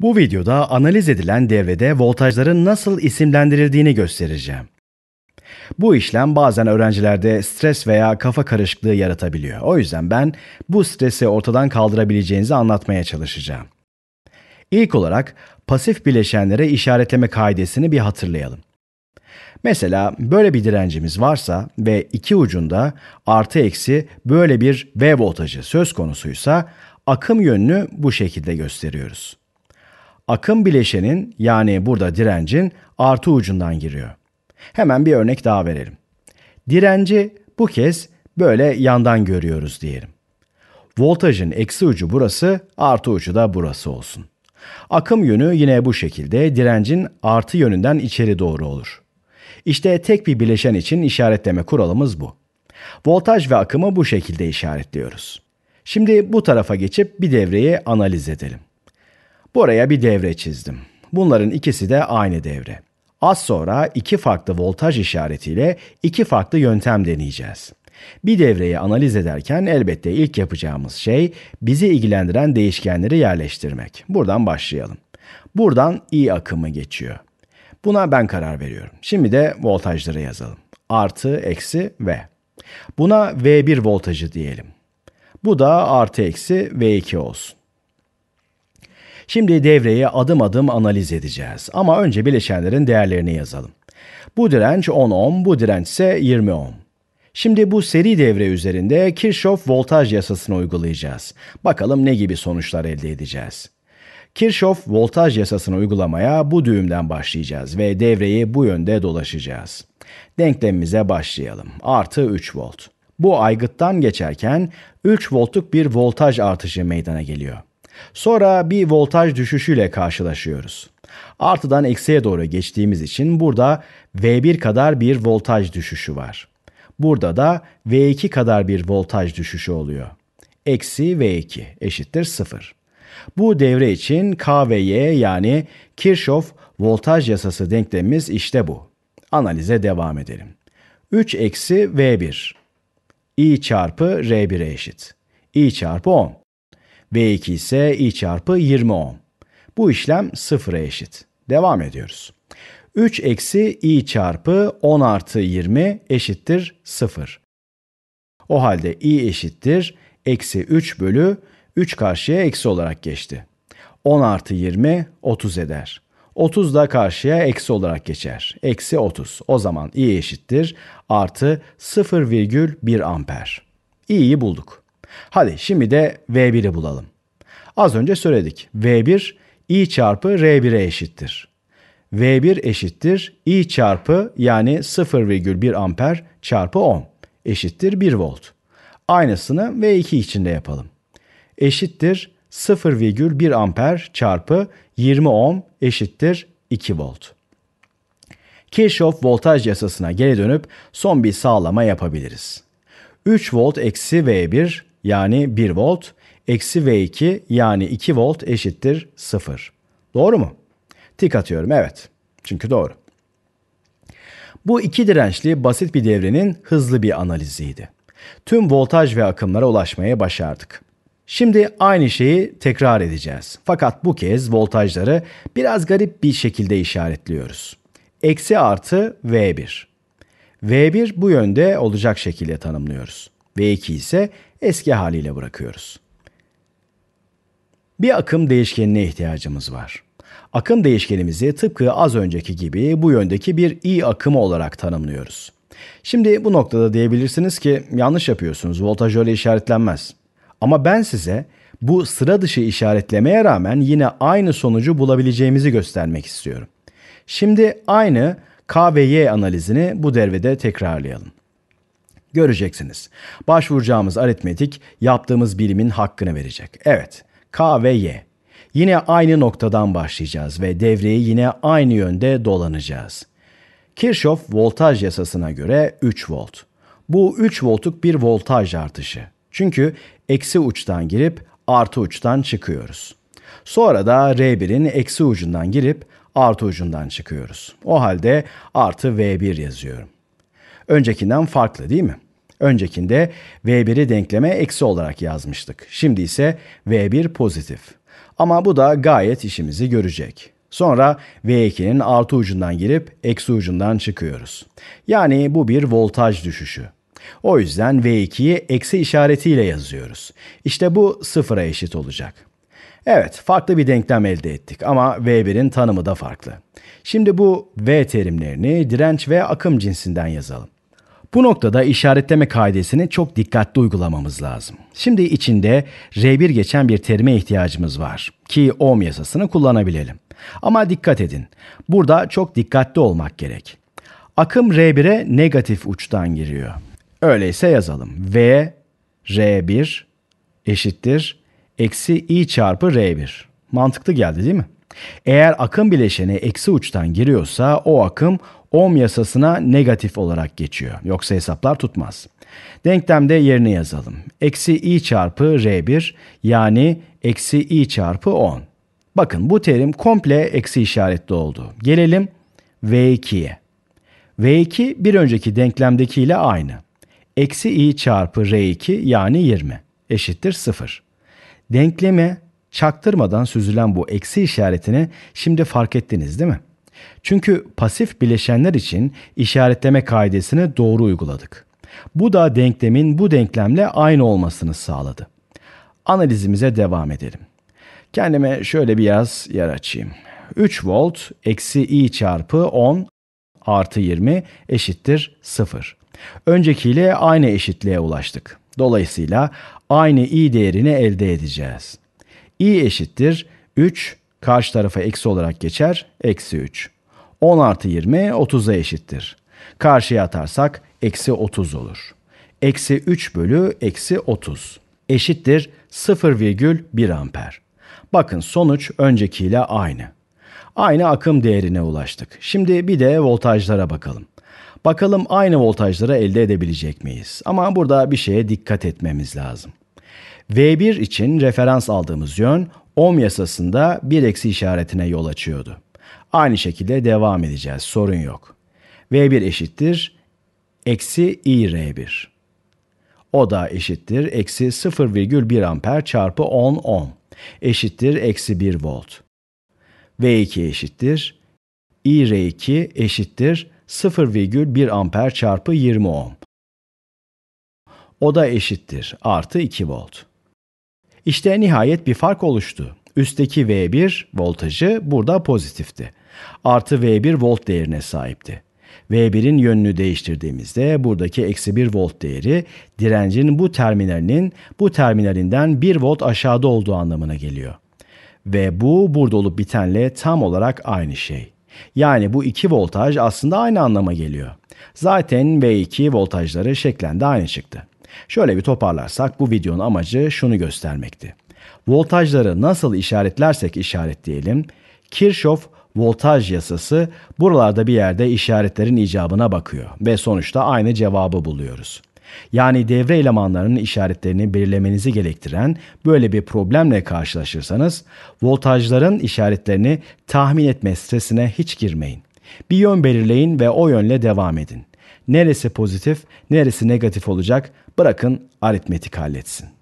Bu videoda analiz edilen devrede voltajların nasıl isimlendirildiğini göstereceğim. Bu işlem bazen öğrencilerde stres veya kafa karışıklığı yaratabiliyor. O yüzden ben bu stresi ortadan kaldırabileceğinizi anlatmaya çalışacağım. İlk olarak pasif bileşenlere işaretleme kaidesini bir hatırlayalım. Mesela böyle bir direncimiz varsa ve iki ucunda artı eksi böyle bir V voltajı söz konusuysa akım yönünü bu şekilde gösteriyoruz akım bileşenin yani burada direncin artı ucundan giriyor. Hemen bir örnek daha verelim. Direnci bu kez böyle yandan görüyoruz diyelim. Voltajın eksi ucu burası, artı ucu da burası olsun. Akım yönü yine bu şekilde direncin artı yönünden içeri doğru olur. İşte tek bir bileşen için işaretleme kuralımız bu. Voltaj ve akımı bu şekilde işaretliyoruz. Şimdi bu tarafa geçip bir devreyi analiz edelim. Buraya bir devre çizdim. Bunların ikisi de aynı devre. Az sonra iki farklı voltaj işaretiyle iki farklı yöntem deneyeceğiz. Bir devreyi analiz ederken elbette ilk yapacağımız şey bizi ilgilendiren değişkenleri yerleştirmek. Buradan başlayalım. Buradan i akımı geçiyor. Buna ben karar veriyorum. Şimdi de voltajları yazalım. Artı, eksi, V. Buna V1 voltajı diyelim. Bu da artı eksi V2 olsun. Şimdi devreyi adım adım analiz edeceğiz ama önce bileşenlerin değerlerini yazalım. Bu direnç 10 ohm, bu direnç ise 20 ohm. Şimdi bu seri devre üzerinde Kirchhoff voltaj yasasını uygulayacağız. Bakalım ne gibi sonuçlar elde edeceğiz. Kirchhoff voltaj yasasını uygulamaya bu düğümden başlayacağız ve devreyi bu yönde dolaşacağız. Denklemimize başlayalım. Artı 3 volt. Bu aygıttan geçerken 3 voltluk bir voltaj artışı meydana geliyor. Sonra bir voltaj düşüşüyle karşılaşıyoruz. Artıdan eksiye doğru geçtiğimiz için burada V1 kadar bir voltaj düşüşü var. Burada da V2 kadar bir voltaj düşüşü oluyor. Eksi V2 eşittir 0. Bu devre için K ve Y yani Kirchhoff voltaj yasası denklemimiz işte bu. Analize devam edelim. 3 eksi V1 i çarpı R1'e eşit. i çarpı 10. V2 ise I çarpı 20 ohm. Bu işlem sıfıra eşit. Devam ediyoruz. 3 eksi i çarpı 10 artı 20 eşittir 0. O halde i eşittir eksi 3 bölü 3 karşıya eksi olarak geçti. 10 artı 20 30 eder. 30 da karşıya eksi olarak geçer. Eksi 30. O zaman i eşittir artı 0,1 amper. i'yi bulduk. Hadi şimdi de V1'i bulalım. Az önce söyledik. V1 i çarpı R1'e eşittir. V1 eşittir i çarpı yani 0,1 amper çarpı 10 eşittir 1 volt. Aynısını V2 için de yapalım. Eşittir 0,1 amper çarpı 20 ohm eşittir 2 volt. Kirchhoff voltaj yasasına geri dönüp son bir sağlama yapabiliriz. 3 volt eksi V1 yani 1 volt eksi V2 yani 2 volt eşittir 0. Doğru mu? Tik atıyorum evet. Çünkü doğru. Bu iki dirençli basit bir devrenin hızlı bir analiziydi. Tüm voltaj ve akımlara ulaşmaya başardık. Şimdi aynı şeyi tekrar edeceğiz. Fakat bu kez voltajları biraz garip bir şekilde işaretliyoruz. Eksi artı V1. V1 bu yönde olacak şekilde tanımlıyoruz. V2 ise eski haliyle bırakıyoruz. Bir akım değişkenine ihtiyacımız var. Akım değişkenimizi tıpkı az önceki gibi bu yöndeki bir i akımı olarak tanımlıyoruz. Şimdi bu noktada diyebilirsiniz ki yanlış yapıyorsunuz voltaj öyle işaretlenmez. Ama ben size bu sıra dışı işaretlemeye rağmen yine aynı sonucu bulabileceğimizi göstermek istiyorum. Şimdi aynı K ve Y analizini bu devrede tekrarlayalım. Göreceksiniz. Başvuracağımız aritmetik yaptığımız birimin hakkını verecek. Evet. K ve Y. Yine aynı noktadan başlayacağız ve devreyi yine aynı yönde dolanacağız. Kirchhoff voltaj yasasına göre 3 volt. Bu 3 voltluk bir voltaj artışı. Çünkü eksi uçtan girip artı uçtan çıkıyoruz. Sonra da R1'in eksi ucundan girip artı ucundan çıkıyoruz. O halde artı V1 yazıyorum. Öncekinden farklı değil mi? Öncekinde V1'i denkleme eksi olarak yazmıştık. Şimdi ise V1 pozitif. Ama bu da gayet işimizi görecek. Sonra V2'nin artı ucundan girip eksi ucundan çıkıyoruz. Yani bu bir voltaj düşüşü. O yüzden V2'yi eksi işaretiyle yazıyoruz. İşte bu sıfıra eşit olacak. Evet, farklı bir denklem elde ettik ama V1'in tanımı da farklı. Şimdi bu V terimlerini direnç ve akım cinsinden yazalım. Bu noktada işaretleme kaidesini çok dikkatli uygulamamız lazım. Şimdi içinde R1 geçen bir terime ihtiyacımız var ki ohm yasasını kullanabilelim. Ama dikkat edin. Burada çok dikkatli olmak gerek. Akım R1'e negatif uçtan giriyor. Öyleyse yazalım. V R1 eşittir eksi i çarpı R1. Mantıklı geldi değil mi? Eğer akım bileşeni eksi uçtan giriyorsa o akım ohm yasasına negatif olarak geçiyor. Yoksa hesaplar tutmaz. Denklemde yerini yazalım. Eksi i çarpı r1 yani eksi i çarpı 10. Bakın bu terim komple eksi işaretli oldu. Gelelim v2'ye. v2 bir önceki denklemdeki ile aynı. Eksi i çarpı r2 yani 20 eşittir 0. Denklemi Çaktırmadan süzülen bu eksi işaretini şimdi fark ettiniz değil mi? Çünkü pasif bileşenler için işaretleme kaidesini doğru uyguladık. Bu da denklemin bu denklemle aynı olmasını sağladı. Analizimize devam edelim. Kendime şöyle biraz yer açayım. 3 volt eksi i çarpı 10 artı 20 eşittir 0. Öncekiyle aynı eşitliğe ulaştık. Dolayısıyla aynı i değerini elde edeceğiz i eşittir 3 karşı tarafa eksi olarak geçer eksi 3. 10 artı 20 30'a eşittir. Karşıya atarsak eksi 30 olur. Eksi 3 bölü eksi 30 eşittir 0,1 amper. Bakın sonuç öncekiyle aynı. Aynı akım değerine ulaştık. Şimdi bir de voltajlara bakalım. Bakalım aynı voltajları elde edebilecek miyiz? Ama burada bir şeye dikkat etmemiz lazım. V1 için referans aldığımız yön ohm yasasında bir eksi işaretine yol açıyordu. Aynı şekilde devam edeceğiz sorun yok. V1 eşittir eksi I r 1 O da eşittir eksi 0,1 amper çarpı 10 ohm eşittir eksi 1 volt. V2 eşittir I r 2 eşittir 0,1 amper çarpı 20 ohm. O da eşittir artı 2 volt. İşte nihayet bir fark oluştu. Üstteki V1 voltajı burada pozitifti. Artı V1 volt değerine sahipti. V1'in yönünü değiştirdiğimizde buradaki eksi 1 volt değeri direncin bu terminalinin bu terminalinden 1 volt aşağıda olduğu anlamına geliyor. Ve bu burada olup bitenle tam olarak aynı şey. Yani bu iki voltaj aslında aynı anlama geliyor. Zaten V2 voltajları şeklinde aynı çıktı. Şöyle bir toparlarsak bu videonun amacı şunu göstermekti. Voltajları nasıl işaretlersek işaretleyelim, Kirchhoff voltaj yasası buralarda bir yerde işaretlerin icabına bakıyor ve sonuçta aynı cevabı buluyoruz. Yani devre elemanlarının işaretlerini belirlemenizi gerektiren böyle bir problemle karşılaşırsanız voltajların işaretlerini tahmin etme stresine hiç girmeyin. Bir yön belirleyin ve o yönle devam edin. Neresi pozitif, neresi negatif olacak bırakın aritmetik halletsin.